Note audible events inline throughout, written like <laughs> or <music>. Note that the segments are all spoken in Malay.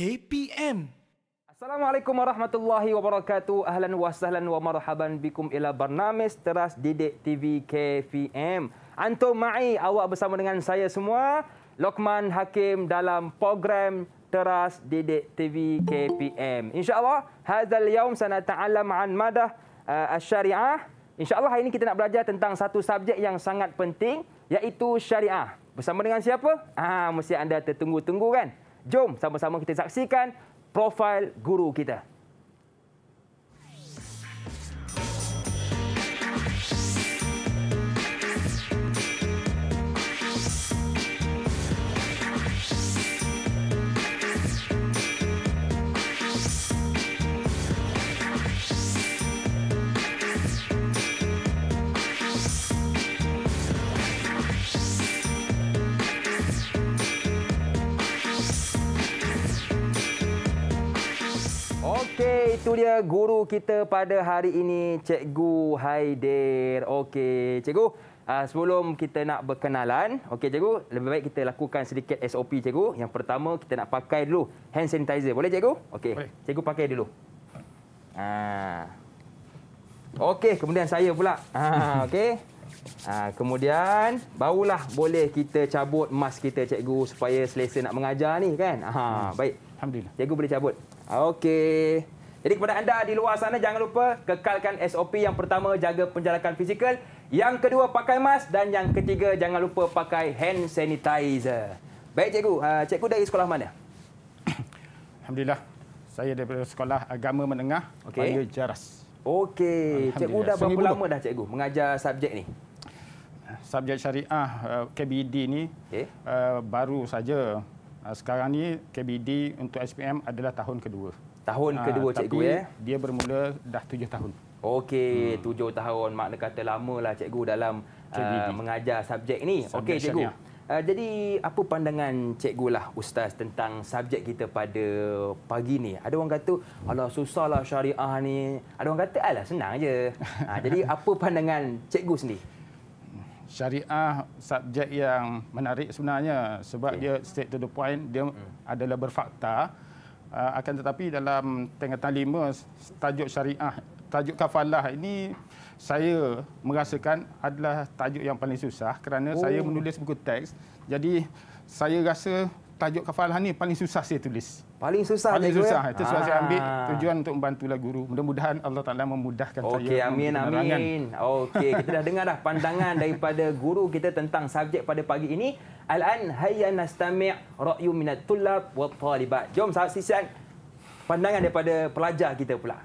KPM. Assalamualaikum warahmatullahi wabarakatuh. Ahlan wa sahlan wa marhaban bikum ila Barnamis Teras Didik TV KPM. Antum mai awak bersama dengan saya semua, Lokman Hakim dalam program Teras Didik TV KPM. Insyaallah allah hadzal yaum sanata'allam an madah uh, asy-syari'ah. insya hari ini kita nak belajar tentang satu subjek yang sangat penting iaitu syariah. Bersama dengan siapa? Ah, mesti anda tertunggu-tunggu kan? Jom sama-sama kita saksikan profil guru kita. itu dia guru kita pada hari ini, Cikgu Haider. Okey, Cikgu. Uh, sebelum kita nak berkenalan, okey cikgu, lebih baik kita lakukan sedikit SOP cikgu. Yang pertama kita nak pakai dulu hand sanitizer. Boleh cikgu? Okey. Cikgu pakai dulu. Ha. Okey, kemudian saya pula. Ha, okey. Ha, kemudian barulah boleh kita cabut mask kita cikgu supaya selesa nak mengajar ni kan. Ha, baik. Alhamdulillah. Cikgu boleh cabut. Okey. Jadi kepada anda di luar sana jangan lupa kekalkan SOP yang pertama jaga penjarakan fizikal, yang kedua pakai mask dan yang ketiga jangan lupa pakai hand sanitizer. Baik cikgu, ah, cikgu dari sekolah mana? Alhamdulillah. Saya daripada sekolah agama menengah okay. Paya Jaras. Okey. Cikgu dah berapa Sengibu. lama dah cikgu mengajar subjek ni? Subjek syariah eh, KBD e ni okay. Eh, baru saja eh, sekarang ni KBD e untuk SPM adalah tahun kedua tahun ha, kedua cikgu ya. Dia bermula dah tujuh tahun. Okey, hmm. tujuh tahun. Makna kata lama lamalah cikgu dalam uh, mengajar subjek ini. Okey cikgu. Uh, jadi apa pandangan cikgu lah ustaz tentang subjek kita pada pagi ni? Ada orang kata, "Alah lah syariah ni." Ada orang kata, "Alah senang aje." uh, jadi <laughs> apa pandangan cikgu sendiri? Syariah subjek yang menarik sebenarnya sebab okay. dia straight to the point, dia hmm. adalah berfakta. Ah, akan tetapi dalam tingkatan lima tajuk syariah tajuk kafalah ini saya merasakan adalah tajuk yang paling susah kerana oh. saya menulis buku teks jadi saya rasa tajuk kafalah ni paling susah saya tulis. Paling susah Paling susah. Eh? Itu sebab saya ah. ambil tujuan untuk membantulah guru. Mudah-mudahan Allah Taala memudahkan okay, saya. Okey, amin amin. Okey, kita dah dengar dah pandangan daripada guru kita tentang subjek pada pagi ini. Al-an hayya nastami' ra'yu minat tulab wa talibat. Jom saksikan pandangan daripada pelajar kita pula.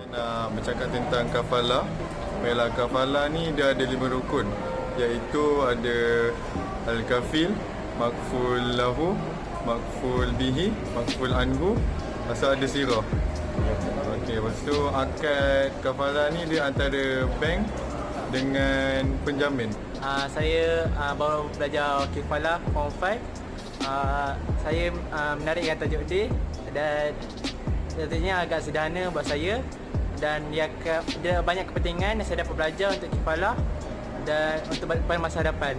Dan uh, bercakap tentang kafalah Baiklah, kafalah ni dia ada lima rukun Iaitu ada Al-Kafil, Makful Lahu, Makful Bihi, Makful Anhu asal ada sirah Okey, lepas tu akad kafalah ni dia antara bank dengan penjamin uh, Saya uh, baru belajar kafalah form 5 uh, ah, Saya uh, menarik dengan tajuk dia Dan tajuknya agak sederhana buat saya dan dia, ada banyak kepentingan yang saya dapat belajar untuk kipalah dan untuk masa depan.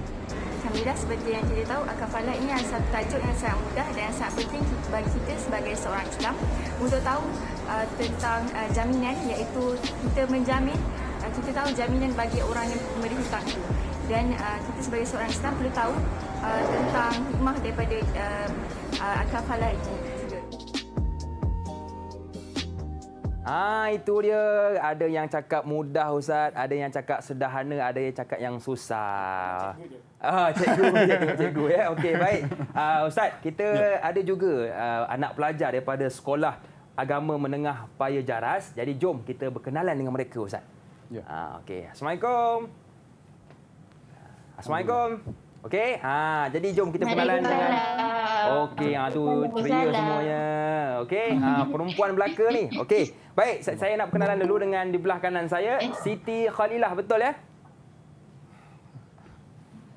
Alhamdulillah seperti yang kita tahu Akafala ini adalah satu tajuk yang sangat mudah dan yang sangat penting bagi kita sebagai seorang Islam untuk tahu uh, tentang uh, jaminan iaitu kita menjamin uh, kita tahu jaminan bagi orang yang memberi hutang itu dan uh, kita sebagai seorang Islam perlu tahu tentang hikmah daripada uh, uh, Akafala Ha, itu dia. Ada yang cakap mudah, Ustaz. Ada yang cakap sederhana. Ada yang cakap yang susah. Cikgu dia. Ah, cikgu, cikgu, cikgu, ya. Okey, baik. Uh, Ustaz, kita ya. ada juga uh, anak pelajar daripada sekolah agama menengah Paya Jaras. Jadi, jom kita berkenalan dengan mereka, Ustaz. Ya. Ah, okey. Assalamualaikum. Assalamualaikum. Assalamualaikum. Okey, ha, jadi jom kita perkenalan dengan Okey, ha, tu ceria semuanya. Okey, ha, perempuan belaka ni. Okey, baik saya nak perkenalan dulu dengan di belah kanan saya, eh. Siti Khalilah, betul ya?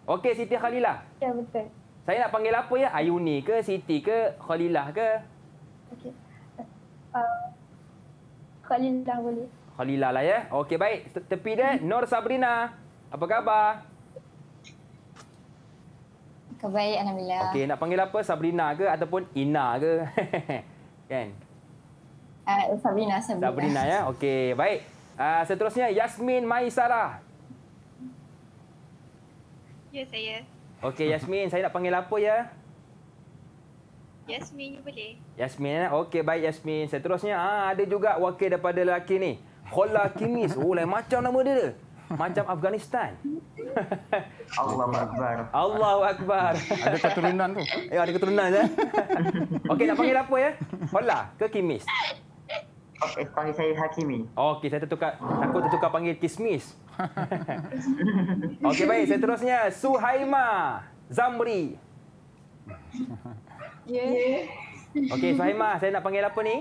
Okey, Siti Khalilah. Ya, betul. Saya nak panggil apa ya? Ayuni ke, Siti ke, Khalilah ke? Okey. Uh, Khalilah boleh. Khalilah lah ya. Okey, baik. Tepi dia, Nur Sabrina. Apa khabar? Kebaik, Alhamdulillah. Okey, nak panggil apa? Sabrina ke ataupun Ina ke? <laughs> kan? Uh, Sabrina, Sabrina. Sabrina, ya? Okey, baik. Uh, seterusnya, Yasmin Maisara. Ya, saya. Okey, Yasmin. saya nak panggil apa, ya? Yasmin, you boleh. Yasmin, ya? Okey, baik, Yasmin. Seterusnya, ah, ada juga wakil daripada lelaki ni. Khola Kimis. Oh, lain macam nama dia macam Afghanistan. <laughs> Allah Akbar. Allah Akbar. Ada keturunan tu. Ya, ada keturunan ya. <laughs> Okey, nak panggil apa ya? Hola ke Kimis? Okey, panggil saya Hakimi. Okey, saya tertukar. Takut tertukar panggil Kismis. <laughs> Okey, baik. Saya terusnya. Suhaima Zamri. Ye. Ya. Yeah. Okey, Suhaima. Saya nak panggil apa ni?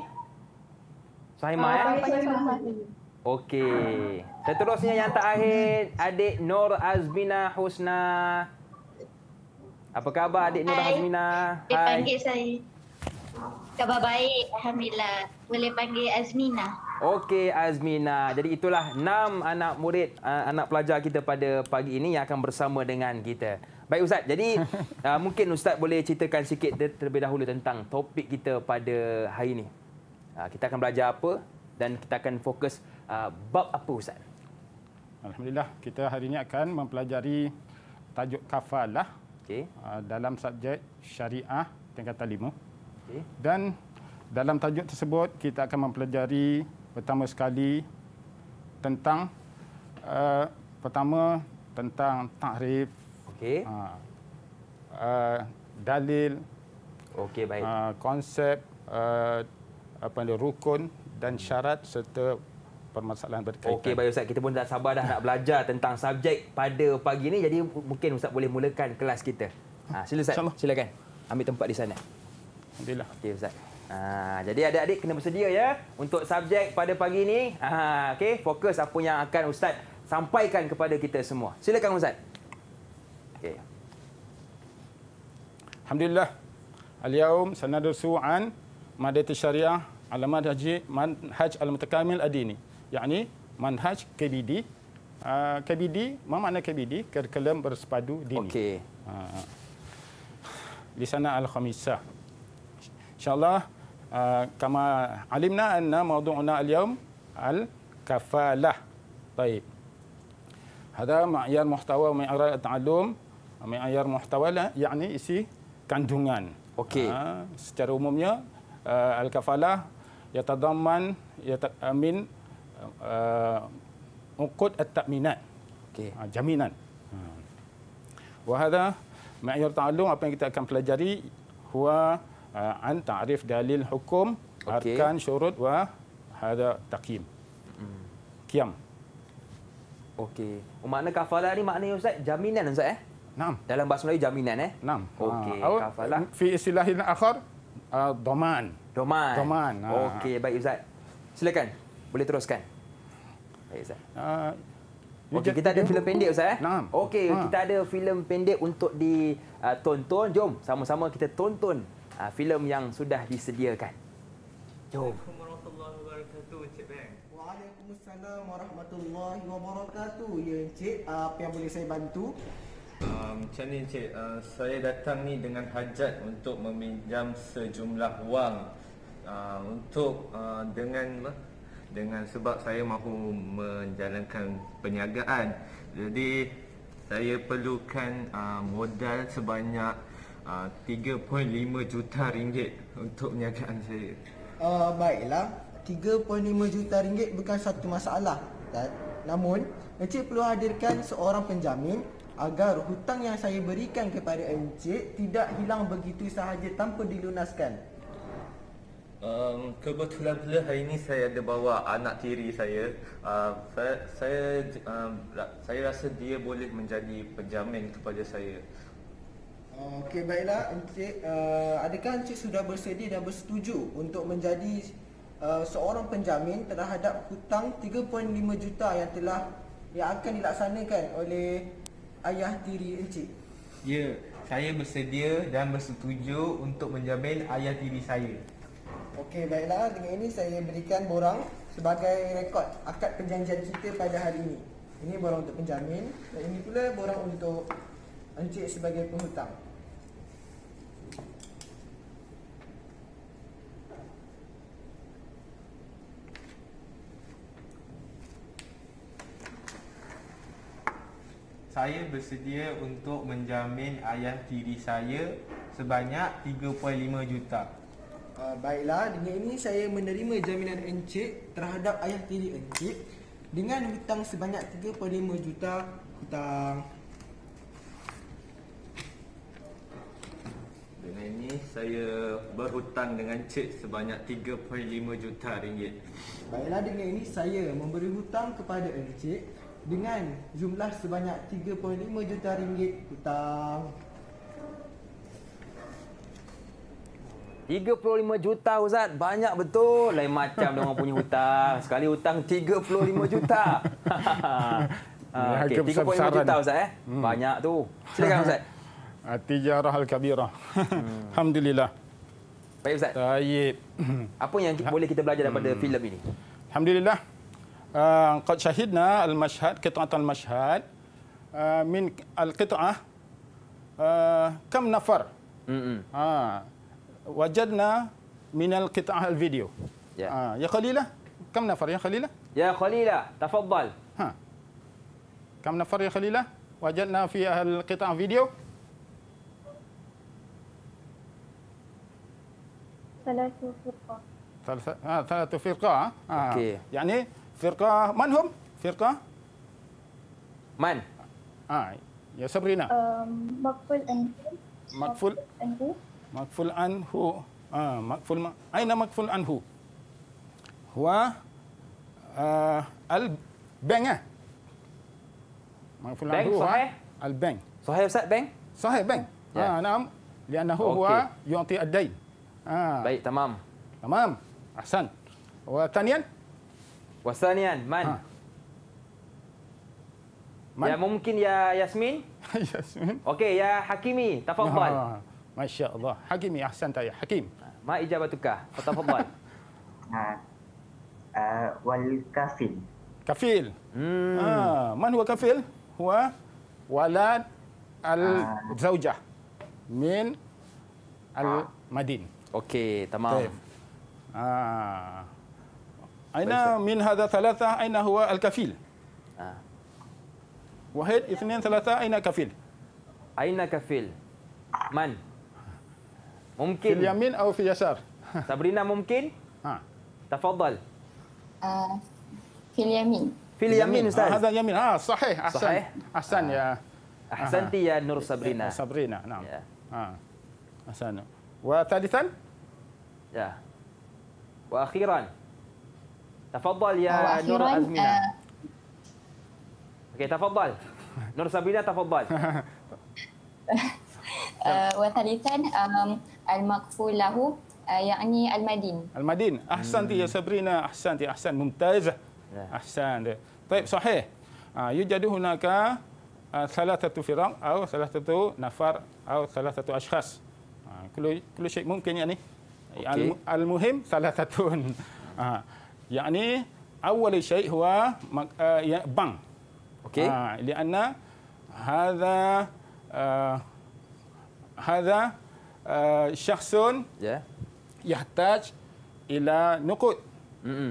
Suhaima, ah, ya? Uh, Okey. Seterusnya yang tak akhir, adik Nur Azmina Husna. Apa khabar adik Nur Azmina? Hai. Dia panggil saya. Khabar baik, Alhamdulillah. Boleh panggil Azmina. Okey Azmina. Jadi itulah enam anak murid, uh, anak pelajar kita pada pagi ini yang akan bersama dengan kita. Baik Ustaz, jadi <laughs> uh, mungkin Ustaz boleh ceritakan sikit terlebih dahulu tentang topik kita pada hari ini. Uh, kita akan belajar apa dan kita akan fokus bab apa Ustaz? Alhamdulillah, kita hari ini akan mempelajari tajuk kafalah okay. Ah, dalam subjek syariah tingkatan lima. Okay. Dan dalam tajuk tersebut, kita akan mempelajari pertama sekali tentang uh, pertama tentang takrif okay. uh, ah, uh, dalil okay, baik. Uh, konsep uh, apa dia rukun dan syarat serta permasalahan berkaitan. Okey, baik Ustaz. Kita pun dah sabar dah nak belajar tentang subjek pada pagi ini. Jadi mungkin Ustaz boleh mulakan kelas kita. Ha, sila Ustaz. Insya'Allah. Silakan. Ambil tempat di sana. Alhamdulillah. Okey Ustaz. Ha, jadi adik-adik kena bersedia ya untuk subjek pada pagi ini. Ha, Okey, fokus apa yang akan Ustaz sampaikan kepada kita semua. Silakan Ustaz. Okey. Alhamdulillah. al yawm su'an sanadursu'an syariah alamat haji haj al-mutakamil adini yakni manhaj KBD. Uh, ah, KBD, apa makna KBD? Kurikulum bersepadu dini. Okey. Uh, di sana Al-Khamisah. Allah uh, kama alimna anna maudu'una al-yawm al-kafalah. Baik. Hada ma'yar muhtawa mi'arat ta'alum. Mi'ayar muhtawa lah, yakni isi kandungan. Okey. Uh, secara umumnya, uh, al-kafalah yatadaman yata, uh, min Uh, uh, uqud at-ta'minat. Okey. Ha, jaminan. Hmm. Wa hadha ma'yar ta'allum apa yang kita akan pelajari huwa uh, an ta'rif dalil hukum okay. arkan syurut wa hadha taqim. Hmm. Qiyam. Okey. Oh, makna kafalah ni makna maknanya ustaz jaminan ustaz eh? Naam. Dalam bahasa Melayu jaminan eh? Naam. Okey. Ha. Kafalah. Fi istilahin akhar uh, doman. Doman. Doman. Ha. Okey, baik Ustaz. Silakan. Boleh teruskan. Ustaz. Uh, ah, okay, kita ada filem pendek Ustaz eh? Okey, ha. kita ada filem pendek untuk ditonton. Ah, Jom sama-sama kita tonton uh, filem yang sudah disediakan. Jom. Assalamualaikum warahmatullahi wabarakatuh. Ya Encik, apa yang boleh saya bantu? Um, macam ni Encik, uh, saya datang ni dengan hajat untuk meminjam sejumlah wang uh, untuk uh, dengan uh, dengan sebab saya mahu menjalankan perniagaan jadi saya perlukan uh, modal sebanyak uh, 3.5 juta ringgit untuk perniagaan saya uh, baiklah 3.5 juta ringgit bukan satu masalah dan namun encik perlu hadirkan seorang penjamin agar hutang yang saya berikan kepada encik tidak hilang begitu sahaja tanpa dilunaskan Um, kebetulan pula hari ini saya ada bawa anak tiri saya. Uh, saya saya, um, saya rasa dia boleh menjadi penjamin kepada saya. Oh, okey baiklah encik uh, adakah encik sudah bersedia dan bersetuju untuk menjadi uh, seorang penjamin terhadap hutang 3.5 juta yang telah yang akan dilaksanakan oleh ayah tiri encik? Ya, saya bersedia dan bersetuju untuk menjamin ayah tiri saya. Okey, baiklah. Dengan ini saya berikan borang sebagai rekod akad perjanjian kita pada hari ini. Ini borang untuk penjamin dan ini pula borang untuk Encik sebagai penghutang. Saya bersedia untuk menjamin ayah tiri saya sebanyak 3.5 juta. Ah, baiklah dengan ini saya menerima jaminan encik terhadap ayah tiri encik dengan hutang sebanyak 3.5 juta hutang. Dengan ini saya berhutang dengan cik sebanyak 3.5 juta ringgit. Baiklah dengan ini saya memberi hutang kepada encik dengan jumlah sebanyak 3.5 juta ringgit hutang. 35 juta Ustaz, banyak betul. Lain macam dia orang punya hutang. Sekali hutang 35 juta. <laughs> Ah, okey, 35 besar juta Ustaz eh. Hmm. Banyak tu. Silakan Ustaz. <laughs> Tijarah Al-Kabirah. Hmm. <laughs> Alhamdulillah. Baik Ustaz. Baik. <clears throat> Apa yang boleh kita belajar daripada hmm. filem ini? Alhamdulillah. Ah, qad syahidna al-mashhad, kita'at al-mashhad. Ah, min al-qita'ah. kam nafar. Hmm. Ha wajadna min al-qita' al-video. Ya. Ha, ya Khalila, kam nafar ya Khalila? Ya Khalila, tafadhal. Ha. Kam nafar ya Khalila? Wajadna fi al-qita' video. ثلاثة فرقة ثلاثة آه ثلاثة فرقة آه. أوكي. يعني فرقة من هم فرقة من آه يا سبرينا مقفول أنجو مقفول أنجو makful anhu ah makful ma aina makful anhu huwa uh, ah, al bank ah makful bank, anhu sahih al bank sahih ustaz bank sahih bank ah, ya yeah. ha, nam karena okay. huwa yu'ti ad-dain ha. Ah. baik tamam tamam ahsan wa tanian wa tanian man ha. Ya man? Ya mungkin ya Yasmin. <laughs> Yasmin. Okey ya Hakimi, tafadhal. Ya. Masya Allah. Hakimi Ahsan Taya. Hakim. Ma ijabatukah? Kota Fadwan. <laughs> Ah, ah, wal kafil. Kafil. Hmm. Ah, man huwa kafil? Huwa walad al-zawjah min al-madin. Okey, tamam. Taib. Ah. Aina min hadha thalatha aina huwa al-kafil? Ah. Wahid, ithnin, thalatha aina kafil? Aina kafil? Man? Man? Mungkin. Fil yamin atau fil yasar? <laughs> Sabrina mungkin? Ha. Tafadhal. Uh, ah, fil yamin. Fil yamin ustaz. Ah, hadha yamin. Ah, sahih. Ahsan. Ahsan ya. Ah, Ahsanti ya Nur Sabrina. Eh, Sabrina, naam. Ya. Ha. Ahsan. Wa thalithan? Ya. Wa akhiran. Tafadhal ya Nur Azmina. Uh... Okey, tafadhal. Nur Sabrina tafadhal. <laughs> Eh, wa thalithan al-maqful lahu eh, yakni al-madin. Al-madin. Ahsan ti ya hmm. Sabrina, ahsan ti ahsan mumtaz. Ya. Ahsan. Baik, sahih. Ah, ya jadi hunaka ah, salah satu firang atau salah satu nafar atau salah satu ashkhas. Ah, kalau kalau syek mungkin yakni al-muhim salah satu. <laughs> Ah, yakni awal syek huwa ah, ya, bang. Okey. Ah, kerana هذا هذا آه، شخص يحتاج إلى نقود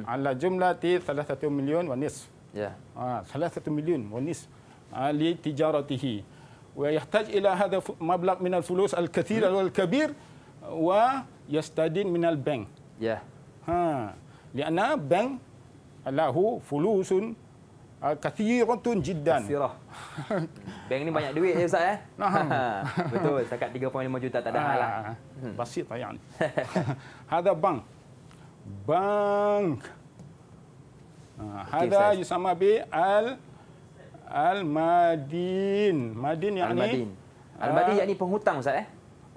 على جملة ثلاثة مليون ونصف آه، ثلاثة مليون ونصف آه، لتجارته ويحتاج إلى هذا مبلغ من الفلوس الكثير mm-hmm. والكبير ويستدين من البنك لأن البنك له فلوس Ah, kathirun tun jiddan. Kathirah. Bank ni banyak duit je Ustaz eh? <laughs> Betul, setakat 3.5 juta tak ada hal lah. Ah, hmm. Basit lah yang ni. <laughs> Hada bank. Bank. Ah, hada okay, yusama bi al... Al-Madin. Madin yang ni... Al-Madin yang ni penghutang Ustaz eh?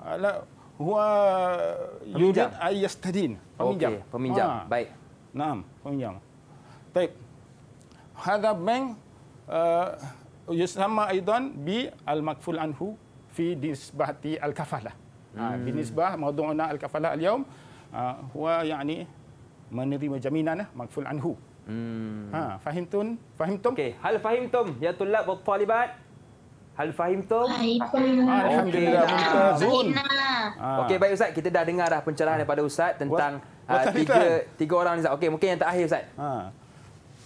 Ala, huwa yurid ayyastadin. Peminjam. Okay, peminjam. Ha. Baik. Naam, peminjam. Baik hadha bank uh, yusama aidan bi al makful anhu fi nisbati al kafalah ha, hmm. binisbah mawdu'una al kafalah al yawm ha, uh, wa yani menerima jaminan uh, makful anhu hmm. ha fahimtun fahimtum okay. hal fahimtum ya tulab wa talibat Hal fahim tu? Alhamdulillah. Okay. Ha. okay, baik Ustaz. Kita dah dengar dah pencerahan daripada Ustaz tentang uh, tiga, tiga orang ni Ustaz. Okay, mungkin yang terakhir Ustaz.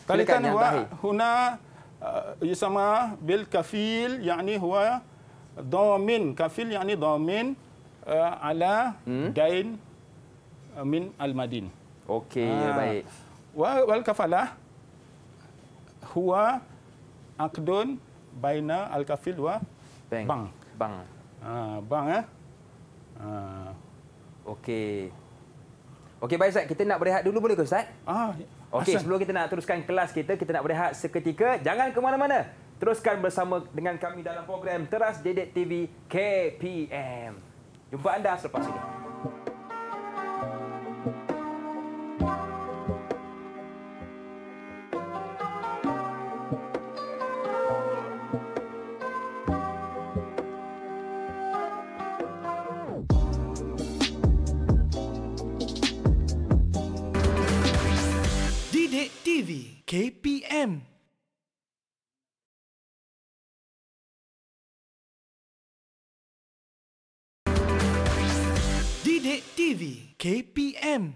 Kalikan huwa huna uh, sama bil kafil yakni huwa dhamin kafil yakni dhamin uh, ala hmm? dain uh, min al madin. Okey, ah. baik. Wa wal kafalah huwa akdun baina al kafil wa bank. Bank. bank. Uh, ah, bank eh. Ah. Okey. Okey baik Ustaz, kita nak berehat dulu boleh ke Ustaz? Ah, Okey, sebelum kita nak teruskan kelas kita, kita nak berehat seketika. Jangan ke mana-mana. Teruskan bersama dengan kami dalam program Teras Dedek TV KPM. Jumpa anda selepas ini. KPM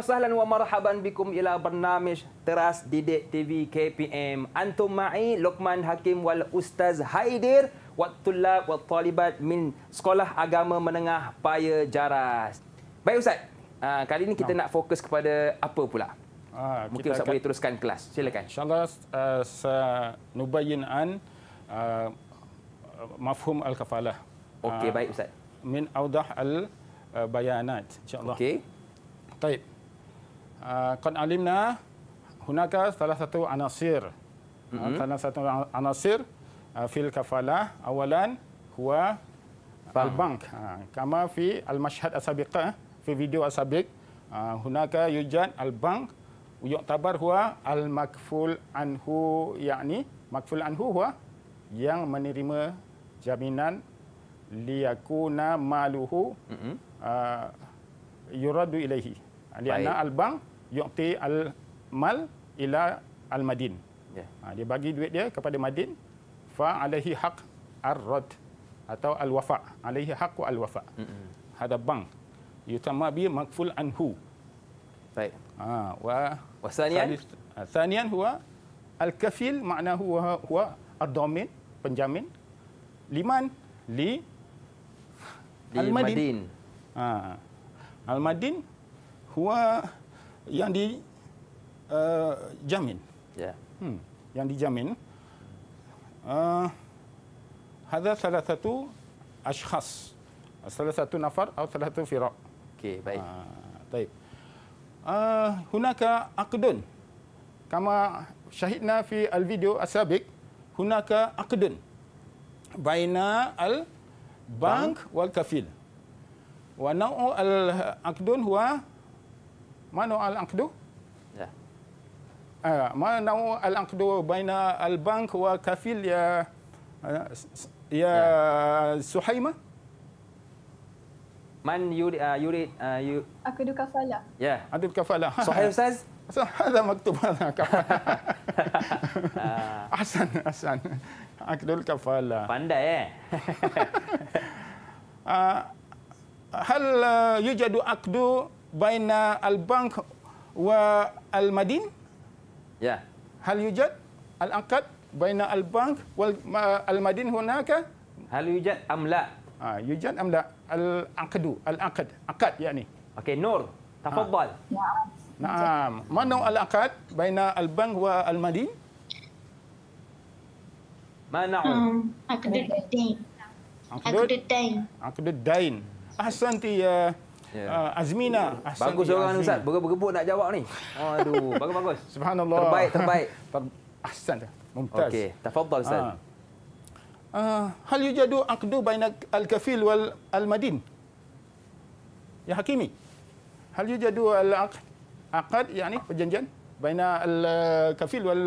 wasahlan wa marhaban bikum ila bernamish teras didik TV KPM. Antum ma'i Luqman Hakim wal Ustaz Haidir wa tulab wa talibat min Sekolah Agama Menengah Paya Jaras. Baik Ustaz, ah, kali ini kita nak fokus kepada apa pula? Ah, Mungkin Ustaz boleh teruskan kelas. Silakan. InsyaAllah, uh, ah, senubayin an uh, mafhum al-kafalah. Okey, baik Ustaz. Min audah al-bayanat. InsyaAllah. Okey. Baik. Ah, qad alimna hunaka salah satu anasir ah, mm-hmm. uh, salah satu anasir uh, fil kafalah awalan huwa al bank uh, kama fi al mashhad asabiqa fi video asabiq uh, hunaka yujad al bank yu'tabar huwa al makful anhu yakni makful anhu huwa yang menerima jaminan liyakuna maluhu mm-hmm. uh, yuradu ilaihi Liana al-bang yu'ti al-mal ila al-madin. Ya. Ha, dia bagi duit dia kepada Madin. Fa alaihi haq ar-rad atau al-wafa. Alaihi haq wa al-wafa. Mm -mm. Hada bang. Yutama bi makful anhu. Baik. Ha, wa wasaniyan. Ha, thaniyan huwa al-kafil maknahu huwa, huwa ad-dhamin penjamin liman li al-madin. Ha. Al-madin bahawa yang dijamin, uh, yeah. hmm, yang dijamin, uh, ada salah satu ashkhas, salah satu nafar atau salah satu firak. Okey, baik. Uh, baik. Uh, hunaka akdun. Kama syahidna fi al-video asabik, hunaka akdun. Baina al-bank wal-kafil. Wa na'u al-akdun huwa mana al-aqdu? Ya. Ah, mana al-aqdu baina al-bank wa kafil ya ya yeah. Suhaimah? Man yuri uh, yuri uh, ah, you Aqdu kafalah. Ya. Yeah. Aqdu kafalah. <laughs> Suhaim Ustaz? So, ada maktub ada <laughs> kafalah. Ah. Asan asan, Aqdu kafalah. Pandai eh. uh, <laughs> hal uh, yujadu aqdu baina al-bank wa al-madin? Ya. Yeah. Hal yujad al-aqad baina al-bank wal al-madin hunaka? Hal yujad am la? Ha, yujad am la? Al-aqad, al-aqad, aqad yakni. Okey, Nur, tafadhal. Ha. Naam. Mana al-aqad baina al-bank wa al-madin? Mana? Hmm, aqad al-dain. ya. Yeah. Ya. Uh, Azmina Hassan Bagus orang Azmina. Ustaz, bergebut nak jawab ni. Oh, Aduh, <laughs> bagus-bagus. Subhanallah. Terbaik, terbaik. <laughs> Ahsan Mumtaz. Okey, tafadhal Ustaz. Ah. Ah, hal yujadu aqdu baina al-kafil wal al-madin? Ya Hakimi. Hal yujadu al akad, aqad yani perjanjian baina al-kafil wal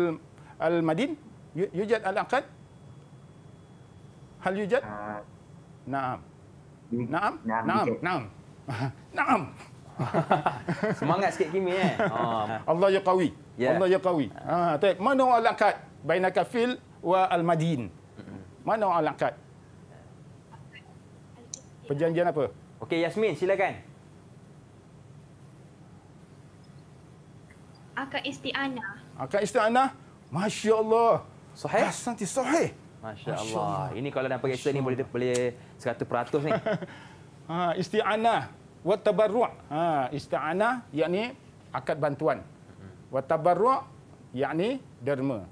al-madin? Yujad al akad. Hal yujad? Naam. Naam? Naam. Naam. Naam. Naam. <laughs> Naam. <laughs> Semangat sikit kimi eh. Oh. <laughs> Allah ya qawi. Yeah. Allah ya qawi. Ha, tak mana alaqat bainaka kafil, wa al madin. Mana alaqat? Perjanjian apa? Okey Yasmin, silakan. Akad isti'anah. Akad isti'anah? Masya Allah. Sahih? Hasan ti sahih. Masya, Allah. Allah. Ini kalau dalam perkara ni boleh boleh 100% ni ha, isti'anah wa tabarru' ha, isti'anah yakni akad bantuan wa tabarru' yakni derma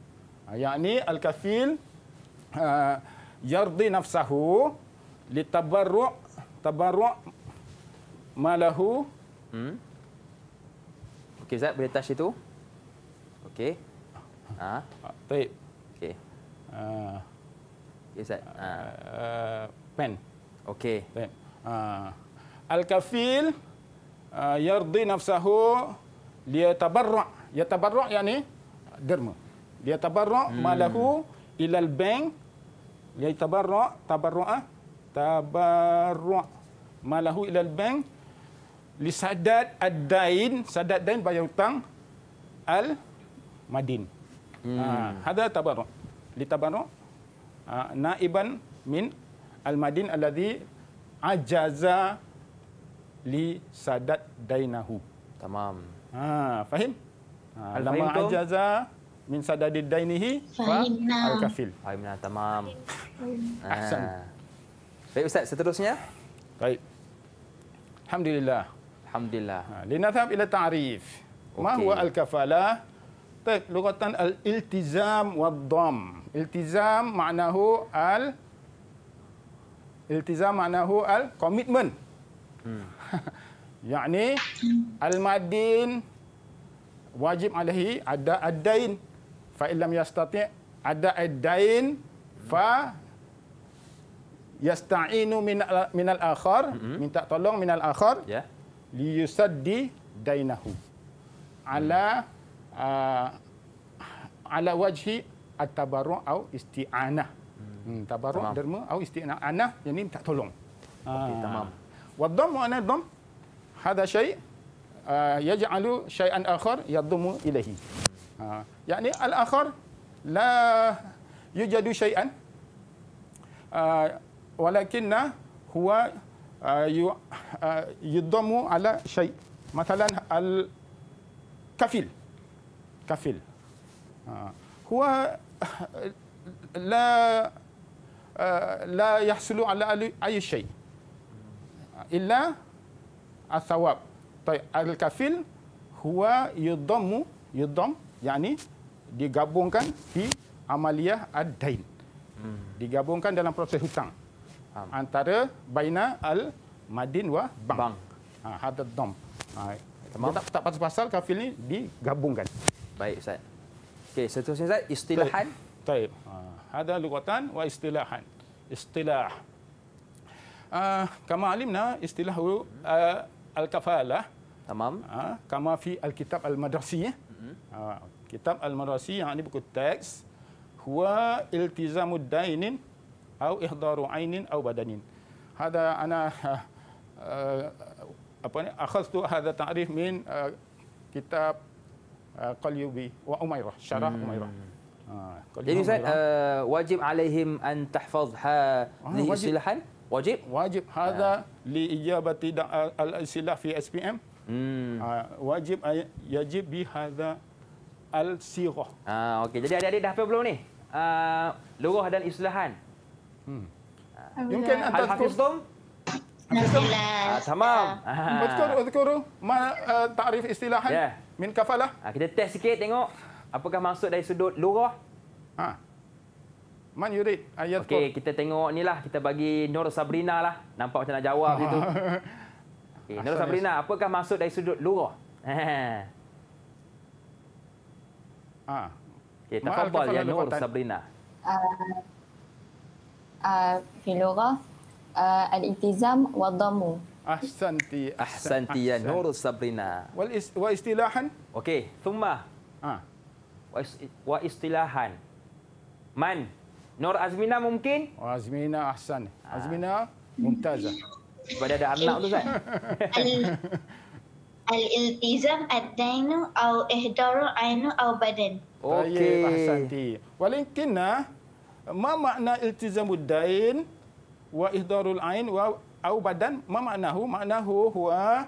ha, yakni al-kafil ha, yardi nafsahu li tabarru' tabarru' malahu hmm. Okey Zat boleh touch itu Okey ha. Baik ha, Okey uh, Okey Zat uh. Uh, Pen Okey Pen Ah. Al-kafil ah, yardi nafsahu dia tabarru' ya tabarru' yakni derma dia tabarru' hmm. malahu ilal bank dia tabarru' tabarru' ah. tabarru' malahu ilal bank li sadad ad-dain sadad dain bayar hutang al madin hmm. ha hada tabarru' li tabarru' ha, naiban min al madin alladhi ajaza li sadat dainahu. Tamam. Ha, fahim? Ha, Alama ajaza min sadad dainihi fa al kafil. Fahim lah, tamam. Ha. Baik Ustaz, seterusnya. Baik. Alhamdulillah. Alhamdulillah. Ha, Linathab ila ta'rif. Okay. Ma huwa al kafala. Tak, lukatan al-iltizam wa dham. Iltizam maknahu al-iltizam Iltizam maknahu al-commitment. Hmm. <laughs> Yakni al-madin wajib alaihi ada adain fa illam yastati ada adain fa yasta'inu min min al-akhar mm-hmm. minta tolong min al-akhar ya yeah. li yusaddi dainahu ala hmm. uh, ala wajhi at-tabarru' au isti'anah Hmm, tabarruk derma atau isti'na anah yang ini tak tolong. Ah. Okey, tamam. Wa dhamma ana dham hadha syai ah, yaj'alu syai'an akhar yadhumu ilaihi. Ha, ah, yakni al akhar la yujadu syai'an uh, walakinna huwa uh, yudhamu ala syai. Matalan al kafil. Kafil. Ha, huwa la uh, لا يحصل على أي شيء إلا الثواب طيب الكفيل هو يضم يضم يعني digabungkan di amaliyah ad-dain. Digabungkan dalam proses hutang. Antara baina al-madin wa bank. bank. Ha, hadad dom. Ha, tak, tak patut pasal kafil ni digabungkan. Baik Ustaz. Okey, seterusnya Ustaz, istilahan. Baik. Ha. Ada lughatan wa istilahan istilah uh, kama alimna istilah uh, ah, al kafalah tamam uh, kama fi al eh? mhm. kitab al madrasi ya uh, kitab al madrasi yang ini buku teks huwa iltizamu dainin atau ihdaru ainin au badanin Ada ana uh, apa ni tu ada ta'rif min uh, kitab uh, qalyubi wa umairah syarah hmm. umairah Ha, Jadi Ustaz, uh, wajib alaihim an tahfaz ha ah, istilahan? Wajib? Wajib. Hada ha. li ijabati al-silah fi SPM. Hmm. Ha, wajib, yajib bi hada al-sirah. Ha, okay. Jadi adik-adik dah apa belum ni? Uh, ha, Luruh dan istilahan. Hmm. Mungkin antara Hafiz Tung? Hafiz Tung? Tamam. Uh. Ha. Uzkuru, uzkuru. Ma, uh, eh, ta'rif istilahan? Yeah. Min kafalah? Ha, kita test sikit tengok. Apakah maksud dari sudut lurah? Ha. Man yurid ayat Okey, kita tengok ni lah. Kita bagi Nur Sabrina lah. Nampak macam nak jawab gitu. <laughs> Okay, Nur Sabrina, is... apakah maksud dari sudut lurah? <laughs> ha. Okey, tak apa ya Nur lupatan. Sabrina. Ah, uh, lurah, uh, ah, al-itizam wa dhammu. Ahsanti, ahsanti, ya Nur Sabrina. Wal wa istilahan? Okey, thumma. Ha. Uh wa istilahan. Man? Nur Azmina mungkin? Nur Azmina Ahsan. Ah. Azmina Muntaza. Sebab ada anak tu kan? Al-iltizam ad-dainu au ihdaru ainu au badan. Okey, Ahsanti. Walinkinna, ma makna iltizam ad-dain wa ihdarul ain wa au badan? Ma maknahu? Maknahu huwa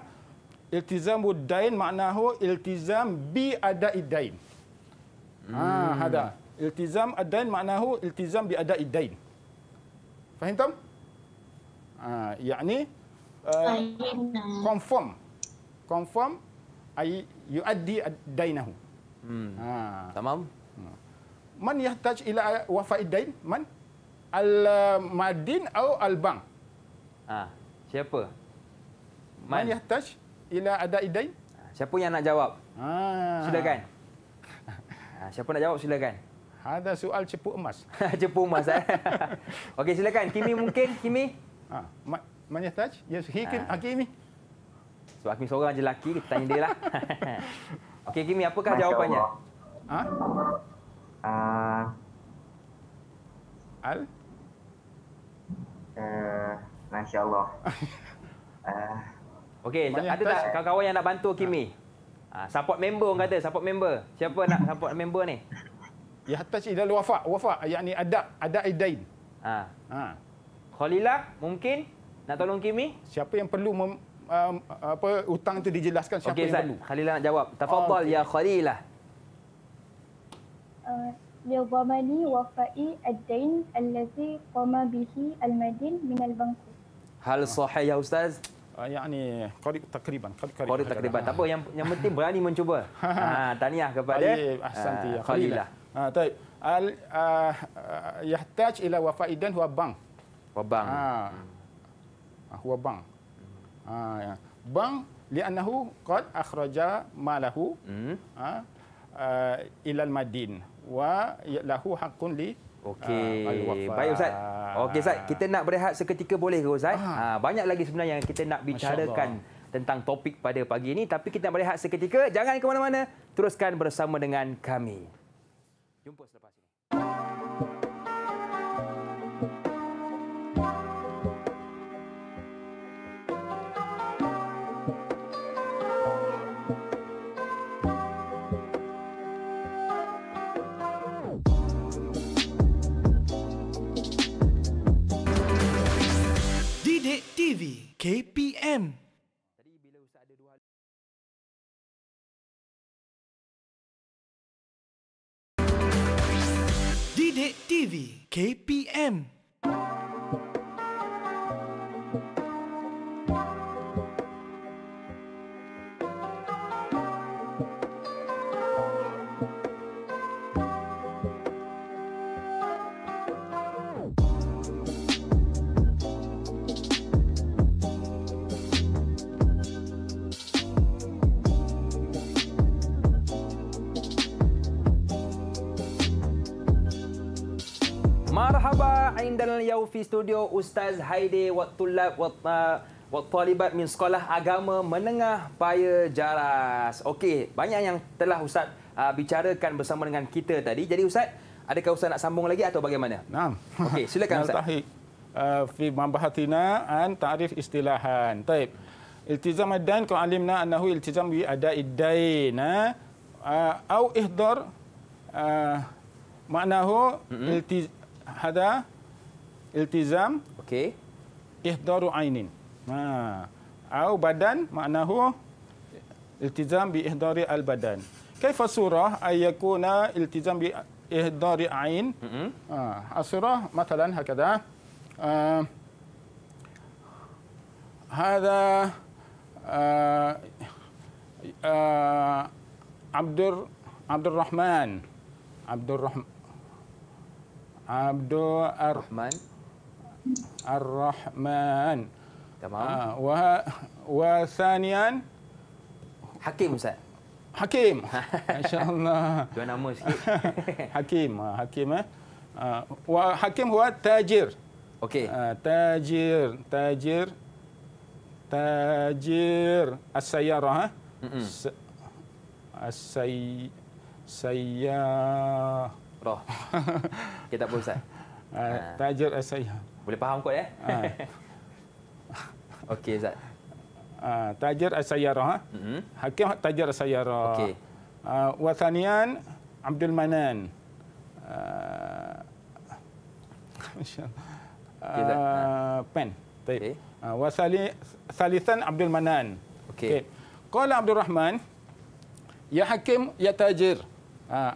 iltizam ad-dain maknahu iltizam bi ada'id dain. Ha, hmm. Ha, hada. Iltizam ad-dain maknahu iltizam bi ada id-dain. Faham tak? Ha, yakni uh, confirm. Confirm ay yuaddi ad-dainahu. Hmm. Ha. Tamam. Man yahtaj ila wafa id-dain? Man? Al-madin atau al-bank? Ha, siapa? Man. Man yahtaj ila ada id-dain? Ha, siapa yang nak jawab? Ha. Sudahkan. Ha. Ha, siapa nak jawab silakan. Ha, ada soal cepu emas. <laughs> cepu emas eh. <laughs> Okey silakan Kimi mungkin Kimi. Ha, ma mana Taj? Yes, he ha. ha. Kimi. Sebab so, Kimi seorang je lelaki, kita tanya dia lah. <laughs> Okey Kimi, apakah Masya jawapannya? Ha? Uh, Al? Uh, Masya Allah. Uh, Okey, ada tak kawan-kawan yang nak bantu Kimi? Ah, support member orang kata support member. Siapa nak support member ni? Ya hatta ila wafa wafa yakni ada ada idain. Ah. Ha. Ha. Khalilah mungkin nak tolong Kimi? Siapa yang perlu mem, um, apa hutang itu dijelaskan siapa okay, yang Zat. perlu? Okey Khalilah nak jawab. Tafadhal oh, okay. ya Khalilah. Uh, ya bamani wafa'i ad-dain allazi qama bihi al-madin min al-bank. Hal sahih ya ustaz? uh, yakni qari takriban qari, qari, qari takriban tak apa yang yang penting berani mencuba ha <laughs> tahniah kepada ahsanti ah, ya qalilah ha baik al yahtaj ila wafaidan huwa bank huwa bank ha huwa bank ha ya bank li'annahu qad akhraja malahu ha hmm. ila al madin wa ya, lahu haqqun li hmm. ha, Okey. Ah, Baik Ustaz. Okey Ustaz, kita nak berehat seketika boleh ke Ustaz? Ha, banyak lagi sebenarnya yang kita nak bicarakan tentang topik pada pagi ini. Tapi kita nak berehat seketika. Jangan ke mana-mana. Teruskan bersama dengan kami. Jumpa selepas ini. Thank you. TV KPM Didik TV KPM TV KPM Marhaba aindan yau fi studio Ustaz Haide Wattulab Wat uh, Talibat min Sekolah Agama Menengah Paya Jaras. Okey, banyak yang telah Ustaz uh, bicarakan bersama dengan kita tadi. Jadi Ustaz, adakah Ustaz nak sambung lagi atau bagaimana? Naam. Okey, silakan Ustaz. Uh, fi mambahatina an ta'rif istilahan. Taib. Iltizam ad-dain ka'alimna annahu iltizam bi ada'id dain. Ha? Uh, au ihdar uh, maknahu mm -hmm. iltizam هذا التزام اوكي احضار عين آه. او بدن معناه التزام باحضار البدن كيف الصوره ان يكون التزام باحضار عين آه. الصوره مثلا هكذا آه. هذا آه آه عبد عبد الرحمن عبد الرحمن Abdu Ar-Rahman. Ar-Rahman. Tamam. Ah, wa wa sanian Hakim Ustaz. Hakim. <laughs> Masya-Allah. Dua nama sikit. <laughs> Hakim, ah, Hakim eh. Ah, wa Hakim huwa tajir. Okey. Ah, tajir, tajir. Tajir as-sayyarah. Ha? Eh? Mm-hmm. As-sayyarah. Prof. <laughs> Okey, tak apa Ustaz. ha. Tajuk saya. Boleh faham kot, ya? Eh? Ha. <laughs> Okey, Ustaz. Uh, ah, tajir asyara ha? mm-hmm. hakim tajir asyara okey uh, wasanian abdul manan uh, <laughs> okay, pen okay. uh, wasali salisan abdul manan okey okay. qala abdul rahman ya hakim ya tajir uh,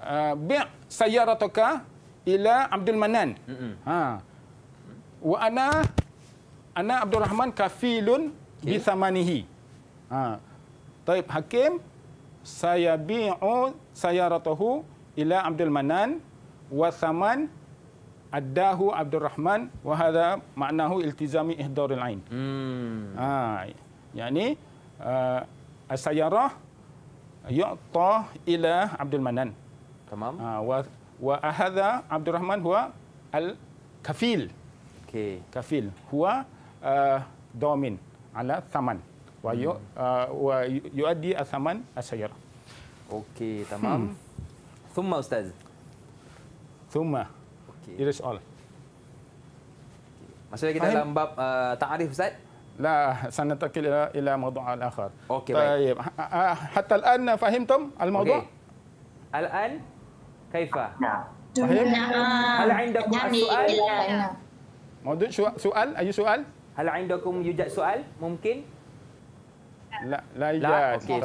Ah, bi' sayyaratuka ila Abdul Manan. Ha. Wa ana ana Abdul Rahman kafilun okay. bi thamanihi. Ha. Taib Hakim saya bi'u sayyaratahu ila Abdul Manan wa thaman addahu Abdul Rahman wa hadha ma'nahu iltizami ihdaril ain. Hmm. Ha. Yani uh, as-sayyarah yu'ta ila Abdul Manan. تمام آه وهذا عبد الرحمن هو الكفيل okay. كفيل هو آه ضامن على الثمن آه، ويؤدي آه الثمن السيارة اوكي تمام ثم استاذ ثم اوكي it is all maksudnya kita dalam bab uh, Ustaz لا سننتقل الى الى موضوع اخر اوكي طيب آه، حتى الان فهمتم الموضوع؟ أوكي. الان Kaifa? Naam. Hal uh, indakum soal? Lah. Maudud soal? Ayu soal? Hal indakum yujad soal? Mungkin? La, la yujad. Okay,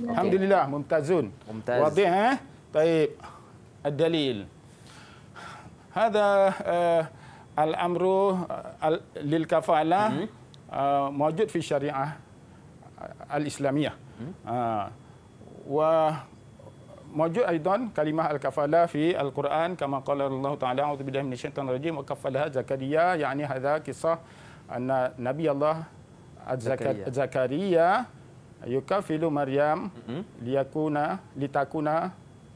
Alhamdulillah, mumtazun. Mumtaz. Wadih, eh? Taib. Ad-dalil. Hada uh, al-amru eh, lil kafala hmm. eh, mawjud fi syariah al-islamiyah. Mm wa موجود ايضا كلمه الكفاله في القران كما قال الله تعالى اعوذ بالله من الشيطان الرجيم وكفلها زكريا يعني هذا قصه ان نبي الله زكريا يكفل مريم ليكون لتكون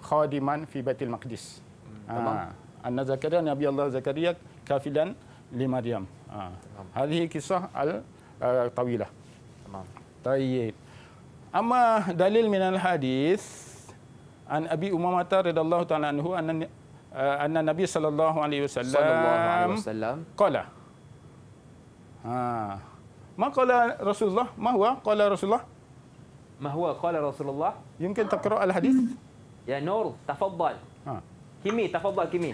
خادما في بيت المقدس آه. ان زكريا نبي الله زكريا كافلا لمريم آه. هذه قصه طويله تمام طيب اما دليل من الحديث an Abi Umamah radhiyallahu ta'ala anhu anna eh, anna Nabi sallallahu alaihi wasallam qala ha ma qala Rasulullah ma huwa qala Rasulullah ma huwa qala Rasulullah yumkin taqra al hadis? ya Nur tafaddal ha kimi tafaddal kimi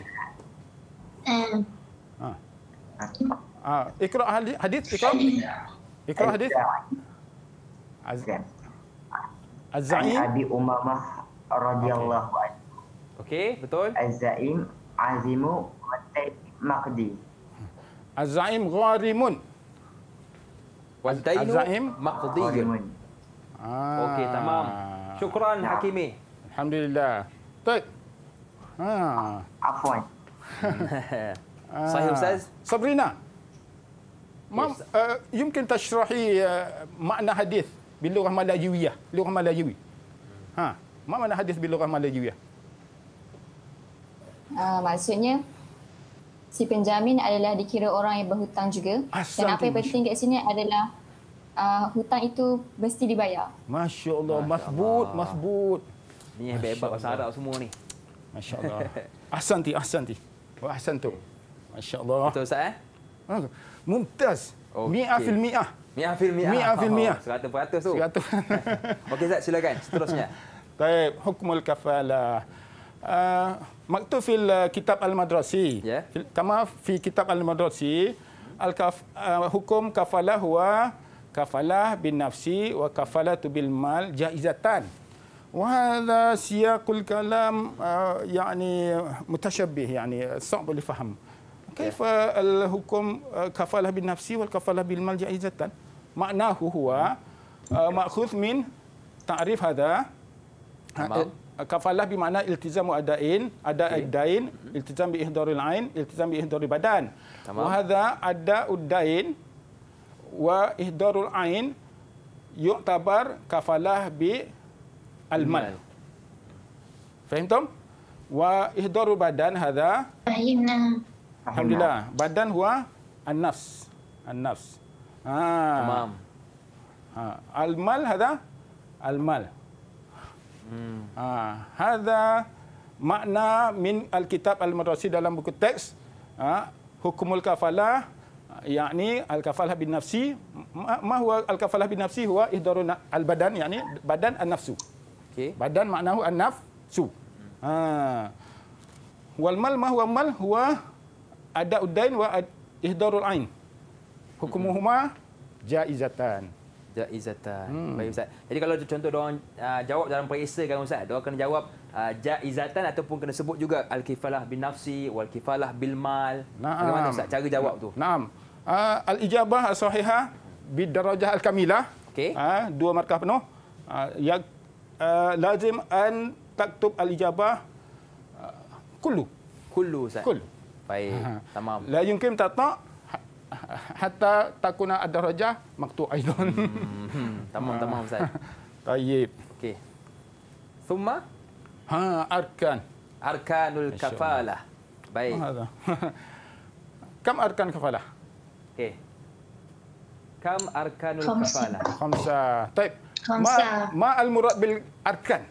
um. ha ha ikra hadith ikra ikra hadith az az Abi Umamah radhiyallahu okay. anhu. Okey, betul? Azaim azimu wattaib maqdi. Azaim gharimun. Wattaib azaim maqdi. Ah. Okey, tamam. Syukran nah. Hakimi. Alhamdulillah. Baik. Ha. Afwan. <laughs> Sahih ah. Ustaz. Sabrina. Mam, yes. uh, yumkin tashrahi eh, makna hadis bil lughah malayawiyah, lughah malayawi. Ha. Mak mana hadis bila orang malah jiwiah? Uh, ah, maksudnya si penjamin adalah dikira orang yang berhutang juga. Asam Dan apa yang penting kat sini adalah uh, hutang itu mesti dibayar. Masya Allah, masbut, masbut. Ini yang bebas bahasa Arab semua ni. Masya Allah. Asanti, <laughs> Asanti, Wah ti. Masya Allah. Betul Ustaz eh? Ah, mumtaz. Okay. Mi'ah fil mi'ah. Mi'ah fil mi'ah. Mi'ah fil oh, mi'ah. Seratus peratus tu. Seratus. <laughs> Okey Ustaz, silakan. Seterusnya. طيب حكم الكفالة مكتوب في الكتاب المدرسي كما في كتاب المدرسي حكم كفالة هو كفالة بالنفس وكفالة بالمال جائزتان وهذا سياق الكلام يعني متشبه يعني صعب لفهم كيف الحكم كفالة بالنفس والكفالة بالمال جائزتان معناه هو مأخوذ من تعريف هذا Eh, kafalah bermakna iltizam adain ada adain okay. Mhm. iltizam bi ihdaril ain iltizam bi badan wa hadha ada udain wa ihdarul ain yu'tabar kafalah bi al mal faham tak wa ihdarul badan hadha fahimna alhamdulillah badan huwa an nafs an nafs ha ah. tamam ha al mal hadha al mal Ha, hmm. ah, hadha makna min al-kitab al-madrasi dalam buku teks ha, hukumul kafalah yakni al-kafalah bin nafsi ma, huwa al-kafalah bin nafsi huwa ihdaru al-badan yakni badan an-nafsu okay. badan maknahu an-nafsu ha wal mal ma huwa mal huwa ada udain wa ihdarul ain hukumuhuma hmm. jaizatan jaizatan. Hmm. Baik ustaz. Jadi kalau contoh dia orang uh, jawab dalam periksa kan ustaz, dia kena jawab uh, ah, jaizatan ataupun kena sebut juga al kifalah bin nafsi wal kifalah bil mal. Nah, Bagaimana ustaz cara jawab tu? Naam. Uh, ah, al ijabah as sahihah bi darajah al kamilah. Okey. Uh, dua markah penuh. Uh, yang uh, lazim an taktub al ijabah uh, kullu. Kullu ustaz. Kullu. Baik. Tamam. La yumkin tatak hatta takuna ada raja maktu aidon. Hmm, hmm. Tamam ah. tamam ustaz. <laughs> Tayyib. Okey. Summa ha arkan. Arkanul kafalah. Baik. <laughs> Kam arkan kafalah? Okey. Kam arkanul kafalah? Khamsa. Taib. Khamsa. Ma, ma al murad bil arkan?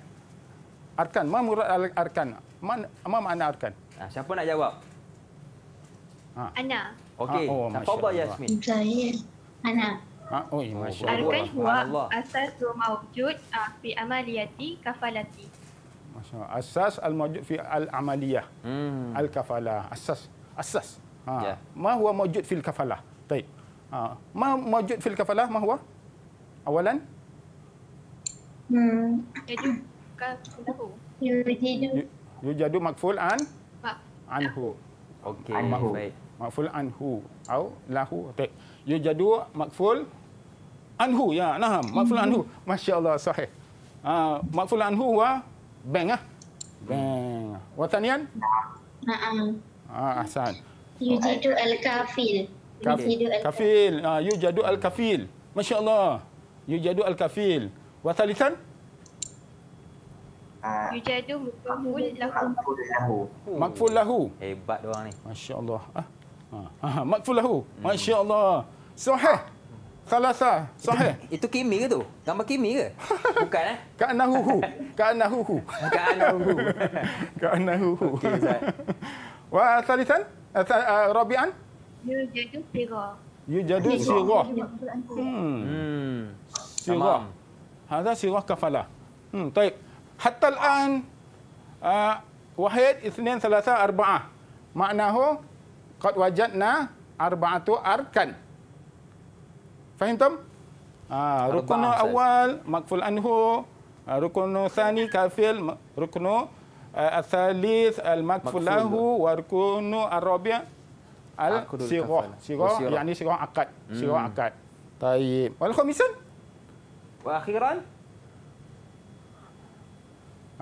Arkan, ma murad al arkan? Ma, ma makna arkan? Ah, siapa nak jawab? Ha. Ana. Okey. Ah, oh, Siapa Abah Yasmin? Saya. Ana. Ah, oi, oh, Masya Allah. Arkan huwa asas mawujud ah, fi amaliyati kafalati. Masya Allah. Asas al-mawujud fi al-amaliyah. Hmm. Al-kafalah. Asas. Asas. Ha. Ya. Ma huwa mawujud fi al-kafalah. Baik. Ha. Ma mawujud fi al-kafalah ma huwa? Awalan? Hmm. kafalah. Yujadu. Yujadu makful an? Anhu. Okey, baik maful anhu au lahu tak ya jadu maful anhu ya naham maful mhm. anhu masyaallah sahih ha ah, maful anhu wa bang ah bang watanian naam ha ahsan yujadu al kafil kafil ha ah, yujadu al kafil masyaallah yujadu al kafil watalisan Yujadu mukful lahu. Mukful lahu. Hebat doang ni. Masya-Allah. Ah. Ha. Ha, ha. Makfulahu. Hmm. Masya Allah. Sahih. Khalasa. sah, Itu, <coughs> itu kimi ke tu? Gambar kimi ke? Bukan eh? <laughs> Ka'anahuhu. Ka'anahuhu. <laughs> Ka'anahuhu. <laughs> Ka'anahuhu. Okey, Ustaz. Wa salisan? Uh, uh, Rabi'an? Ya, jadu sirah. Ya, jadu sirah. Hmm. hmm. Sirah. Hadha sirah kafalah. Hmm, taib. Hatta al-an, uh, wahid, isnin, salasa, arba'ah. Maknahu, qad wajadna arba'atu arkan faham tak ah rukun awal makful anhu ah, rukun thani kafil rukun ah, athalith al makful lahu wa rukun arabi al sirah sirah yani sirah akad hmm. sirah akad tayyib wal khamisun wa akhiran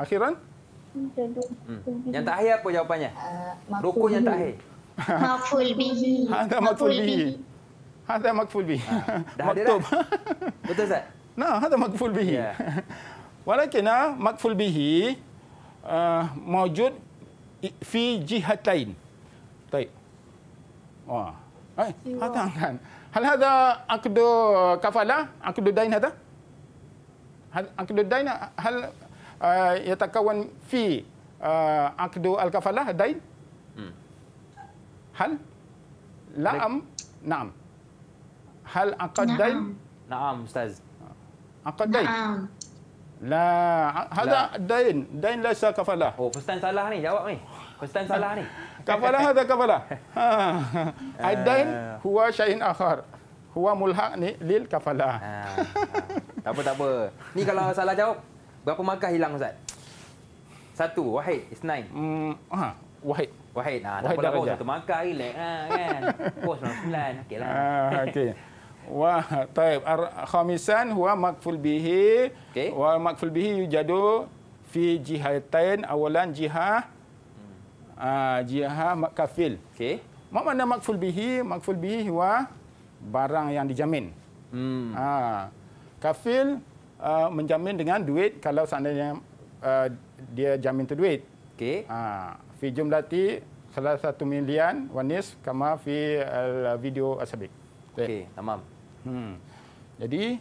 akhiran hmm. yang terakhir apa jawapannya? Uh, rukun yang terakhir. Makful bihi. Hadha makful bihi. Hadha makful bihi. Ah, Maktub. Betul tak? <laughs> Nah, hadha makful bihi. Ya. <laughs> Walakin ah, makful bihi ah, mawjud fi jihat lain. Baik. Wah. Hai, eh, hadha kan? Hal hadha akdu kafalah? Akdu dain hadha? Akdu dain hal yatakawan fi akdu al-kafalah dain? Hmm. هل لا أم نعم هل عقد نعم. دين نعم أستاذ عقد دين نعم. لا هذا لا. دين دين ليس كفلة هو فستان صلاح ني جواب ني فستان صلاح ني كفلة هذا كفلة الدين هو شيء آخر هو ملحق ني للكفلة tak apa, tak apa. Ni kalau salah jawab, berapa markah hilang Ustaz? Satu, wahid. It's nine. Hmm, ha, wahid. Wahid ah, lah. Wahid dah raja. Makan, relax lah kan. Kos <laughs> 99. Okey lah. Ah, okey. <laughs> Wah, taib. Khamisan huwa makful bihi. Okey. Wa makful bihi yujadu fi jihatain awalan jihah. Hmm. Uh, ah, jihah makafil. Okey. Mak mana makful bihi? Makful bihi huwa barang yang dijamin. Hmm. Ah, kafil uh, menjamin dengan duit kalau seandainya uh, dia jamin tu duit. Okey. Ha, fi jumlati salah satu milian wanis kama fi al video asabik. Okey, tamam. Hmm. Jadi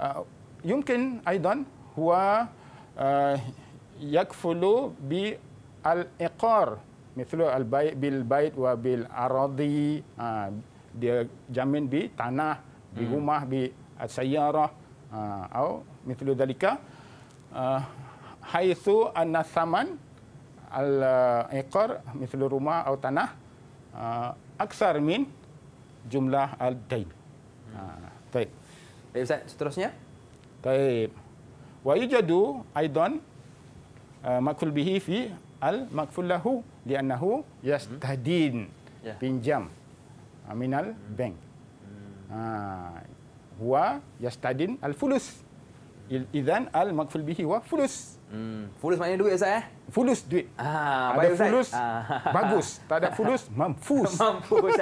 uh, ah, mungkin aidan huwa uh, yakfulu bi al iqar mithlu al bait bil bait wa bil aradi uh, dia jamin bi tanah bi hmm. rumah hmm. bi sayyarah uh, atau mithlu dalika uh, hai anna anasaman al-iqar misal rumah atau tanah uh, aksar min jumlah al-dain. Ha, baik. Baik Ustaz, seterusnya. Baik. Wa yujadu aidan uh, makul bihi fi al-makful lahu li'annahu yastadin hmm. yeah. pinjam aminal uh, hmm. bank. Ha, huwa yastadin al-fulus. Idzan al-makful bihi wa fulus. Hmm. Hmm. Fulus maknanya duit Ustaz eh? Fulus duit. Ah, ada fulus, ah. <laughs> bagus. Tak ada fulus, mampus. <laughs> mampus.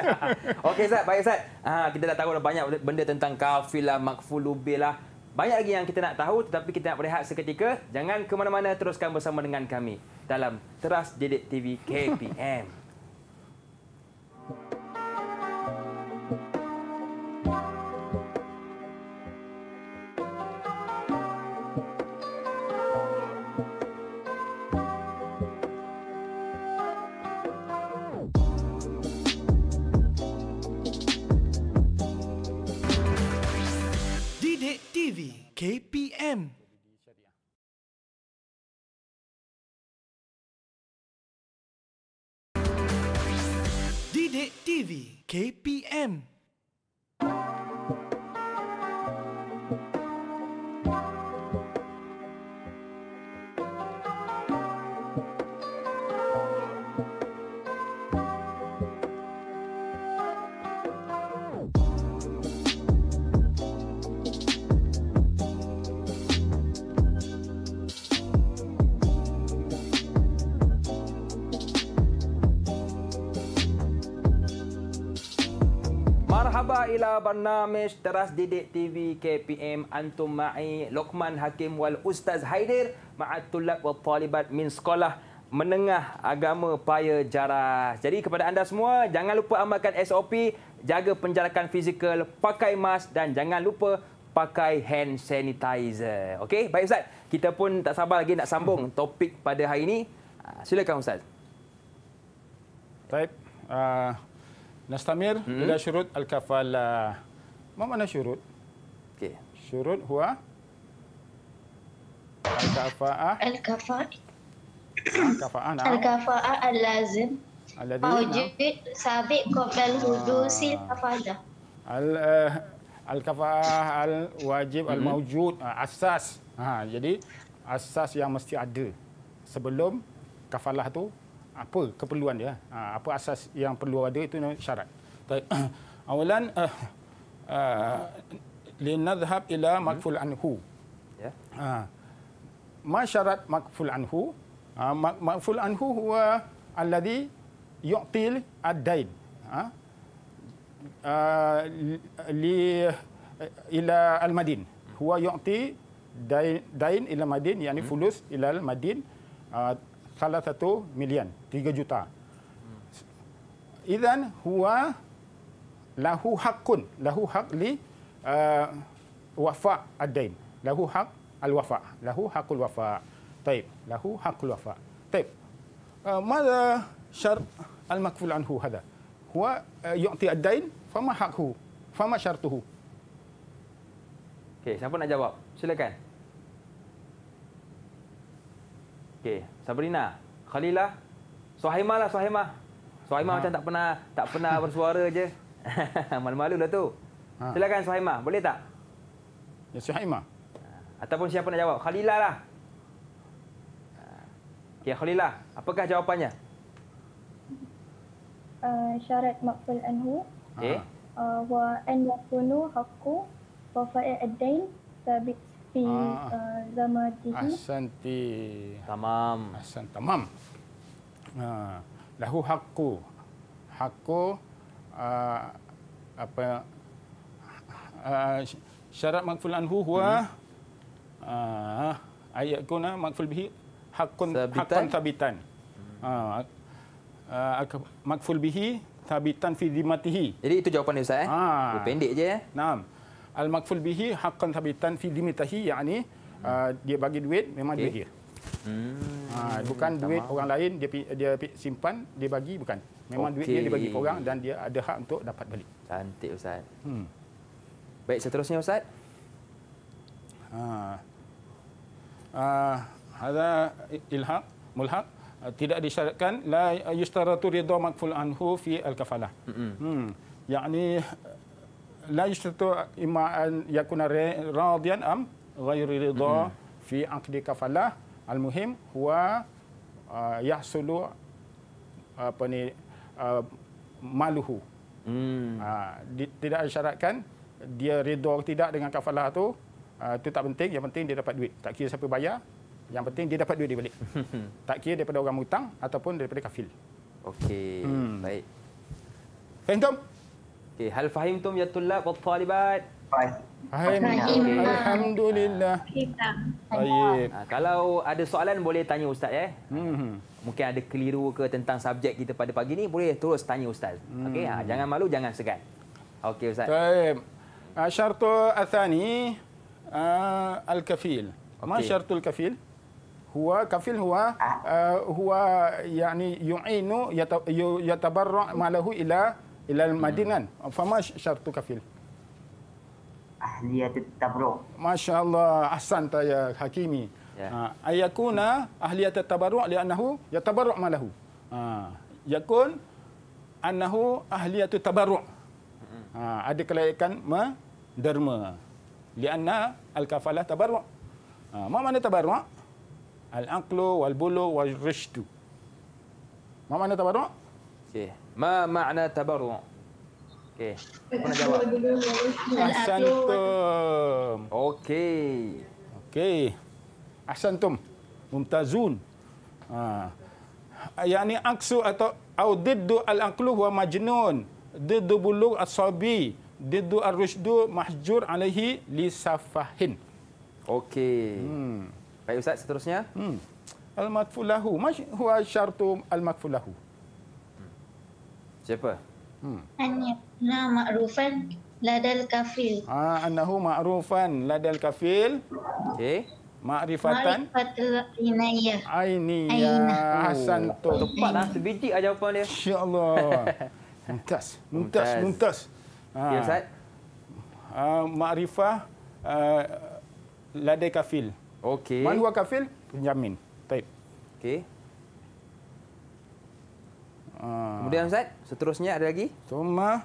Okey Ustaz, baik Ustaz. Ah, kita dah tahu dah banyak benda tentang kafilah, makfulubilah. Banyak lagi yang kita nak tahu tetapi kita nak berehat seketika. Jangan ke mana-mana teruskan bersama dengan kami dalam Teras Dedek TV KPM. KPM ila barnamish Teras Didik TV KPM Antum Ma'i Lokman Hakim wal Ustaz Haidir Ma'at Tulab wal Talibat min Sekolah Menengah Agama Paya Jaras. Jadi kepada anda semua, jangan lupa amalkan SOP, jaga penjarakan fizikal, pakai mask dan jangan lupa pakai hand sanitizer. Okey, baik Ustaz. Kita pun tak sabar lagi nak sambung <laughs> topik pada hari ini. Ah, silakan Ustaz. Baik. Uh, Nastamir hmm. ila syurut al-kafalah. Ma mana syurut? Okey. Syurut huwa al-kafaah. Al-kafaah. Al-kafaah al-lazim. Al-lazim. Wajib sabiq qabla al-hudusi al-kafalah. Al-kafaah al-wajib hmm. al-mawjud ah, asas. Ha, jadi asas yang mesti ada sebelum kafalah tu apa keperluan dia ha, apa asas yang perlu ada itu syarat baik <clears throat> awalan uh, uh, linadhhab ila hmm. makful anhu ya ha ma syarat makful anhu ha makful anhu huwa alladhi yu'til ad-dain ha, ha li ila al-madin hmm. huwa yu'ti dain ila madin yani hmm. fulus ila al-madin ha, Salah satu million, tiga juta. Idan huwa lahu hakun, lahu hak li uh, wafa adain, lahu hak al wafa, lahu hakul wafa, taib, lahu hakul wafa, taib. Uh, mana syarat al makful anhu hada? Huwa uh, yu'ti adain, fama hakhu, fama syartuhu. Okey, siapa nak jawab? Silakan. Okey, Sabrina, Khalilah, Suhaimah lah Suhaimah. Suhaimah macam tak pernah tak pernah bersuara je. <laughs> Malu-malu dah tu. Ha. Silakan Suhaimah, boleh tak? Ya Suhaimah. Ha, ataupun siapa nak jawab? Khalilah lah. Ha. Okey, Khalilah, apakah jawapannya? Uh, syarat makful anhu. Okey. Ha. Uh, wa an yakunu haqqu wa fa'i ad-dain thabit في زمادته أحسنتي تمام أحسن تمام له حق حق شرط مغفل عنه هو أن يكون مغفل به حق ثابتا مغفل به ثابتا في ذمته Jadi itu jawapan dia Ustaz eh. Ha. Pendek je eh. Naam al-makful bihi haqqan thabitan fi dimitahi yakni uh, dia bagi duit memang okay. duit dia. Hmm. Uh, bukan duit orang lain dia dia simpan dia bagi bukan. Memang okay. duit dia dibagi ke orang dan dia ada hak untuk dapat balik. Cantik ustaz. Hmm. Baik seterusnya ustaz. Ha. Ah. Uh, hadza ilhaq mulhaq ah, tidak disyaratkan la yustaratu ridha makful anhu fi al kafalah. Hmm. Hmm. Yani la yashtatu imma an yakuna radiyan am ghayri ridha fi aqdi kafalah al muhim huwa yahsulu apa ni maluhu tidak syaratkan dia redha tidak dengan kafalah tu itu tak penting yang penting dia dapat duit tak kira siapa bayar yang penting dia dapat duit dia balik <laughs> tak kira daripada orang hutang ataupun daripada kafil okey hmm. baik Entah, Okey, hal fahim tum ya tullab wa talibat? Fahim. Alhamdulillah. Baik. Ha, kalau ada soalan boleh tanya ustaz eh. Hmm. Mungkin ada keliru ke tentang subjek kita pada pagi ini boleh terus tanya ustaz. Hmm. Okey, ha, jangan malu jangan segan. Okey ustaz. Baik. Ha, syarat athani ha, al-kafil. Ma syarat al-kafil? Hua kafil hua. Hua, يعني يعينه يتبرع malahu إلى ilal madin kan fama syartu kafil ahliyat Masya Allah ahsan ya hakimi ya. ha ayakuna ahliyat tabarruk lianahu, ya yatabarruk malahu ha yakun anahu ahliyat tabarruk ha ada kelayakan menderma li anna al kafalah tabarruk ha ma mana tabarruk al aqlu wal bulu wal rishtu ma mana tabarruk okey Ma makna tabarru? Okey. Asantum. Okey. Okey. Asantum. Muntazun. Ha. Yani aksu atau audiddu al-aqlu wa majnun. Diddu bulug asabi. Diddu ar-rushdu mahjur alaihi li safahin. Okey. Hmm. Baik Ustaz, seterusnya. Hmm. Al-makfulahu. Ma huwa syartum al-makfulahu? Siapa? Hmm. Anna ma'rufan ladal kafil. Ah, annahu ma'rufan ladal kafil. Okey. Ma'rifatan. Ma'rifatul inayah. Ainiyah. Hasan oh, tu. Tepatlah. Sebijik lah jawapan dia. InsyaAllah. muntas. Muntas. Muntas. Ha. Ya, Ustaz. Uh, ma'rifah. Uh, ladai kafil. Okey. Man huwa lah kafil? Penjamin. Baik. Okey. Kemudian Ustaz, seterusnya ada lagi? Tumma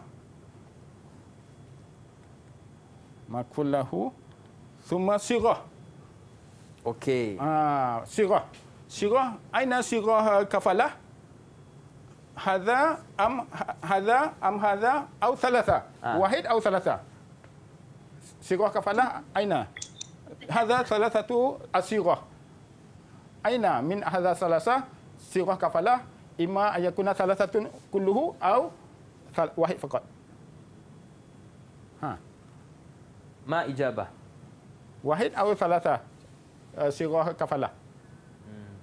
makullahu thumma sirah. Okey. Ah, sirah. Sirah, aina sirah kafalah? Hadha am hadha am hadha atau thalatha? Ha. Wahid atau thalatha? Sirah kafalah aina? Hadha thalathatu asirah. Aina min hadha thalatha? Sirah kafalah imma ayakuna salah satu kulluhu au wahid faqat. Ha. Ma ijabah. Wahid salah satu Uh, eh, sirah kafalah. Hmm.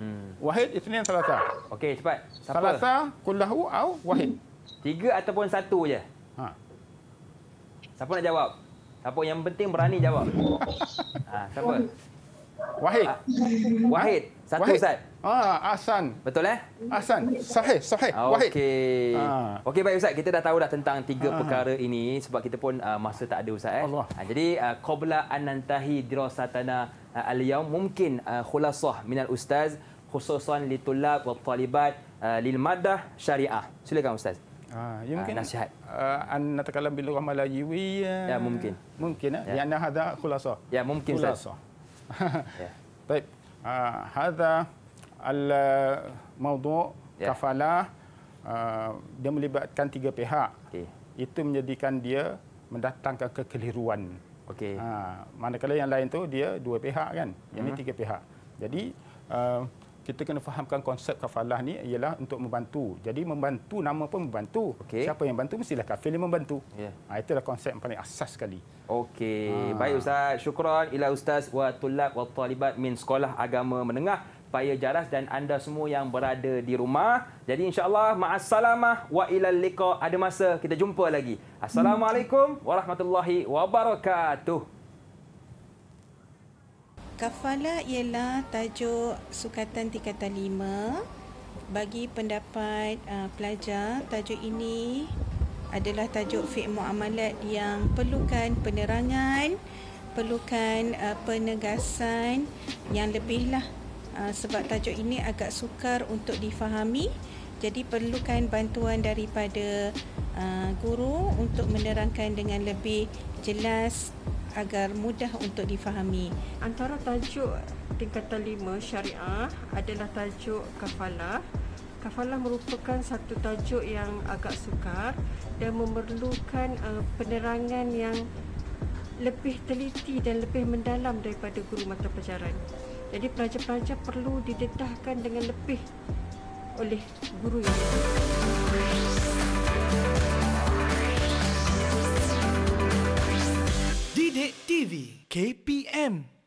Hmm. Wahid salah satu. Okey cepat. Salah satu kulluhu au wahid. Tiga ataupun satu je. Ha. Siapa nak jawab? Siapa yang penting berani jawab. <laughs> ha, siapa? Wahid. Ha. Wahid. Satu Wahid. Ustaz. Ah, Hasan. Betul eh? Hasan. Sahih, sahih. Wahid. Okey. Ah. Okey baik ustaz, kita dah tahu dah tentang tiga ah. perkara ini sebab kita pun uh, masa tak ada ustaz eh. Allah. Ah, jadi uh, qabla an nantahi dirasatana uh, al-yaum mungkin uh, khulasah minal ustaz khususan litulab wa talibat uh, lil madah syariah. Silakan ustaz. Ah, ya mungkin. Uh, nasihat. Uh, an natakallam bil lughah malayiyah. Ya mungkin. Mungkin eh. Ya. Ya, hadha khulasah. Ya mungkin khulasah. ustaz. Khulasah. <laughs> ya. Baik. Ah, hadha al-maudhu ya. kafalah uh, dia melibatkan tiga pihak. Okay. Itu menjadikan dia mendatangkan kekeliruan. Okey. Ha, manakala yang lain tu dia dua pihak kan. Yang hmm. tiga pihak. Jadi uh, kita kena fahamkan konsep kafalah ni ialah untuk membantu. Jadi membantu nama pun membantu. Okay. Siapa yang bantu mestilah kafil yang membantu. Yeah. Ha, itulah konsep yang paling asas sekali. Okey. Ha. Baik Ustaz. Syukran ila Ustaz wa tulab wa talibat min sekolah agama menengah. Paya Jaras dan anda semua yang berada di rumah. Jadi insyaAllah, ma'assalamah wa ilal liqa. Ada masa kita jumpa lagi. Assalamualaikum warahmatullahi wabarakatuh. Kafala ialah tajuk sukatan tingkatan 5. Bagi pendapat uh, pelajar, tajuk ini adalah tajuk fi'il mu'amalat yang perlukan penerangan, perlukan uh, penegasan yang lebihlah. Ah, sebab tajuk ini agak sukar untuk difahami jadi perlukan bantuan daripada ah, guru untuk menerangkan dengan lebih jelas agar mudah untuk difahami antara tajuk tingkatan 5 syariah adalah tajuk kafalah kafalah merupakan satu tajuk yang agak sukar dan memerlukan ah, penerangan yang lebih teliti dan lebih mendalam daripada guru mata pelajaran. Jadi pelajar-pelajar perlu didedahkan dengan lebih oleh guru ini. Didik TV KPM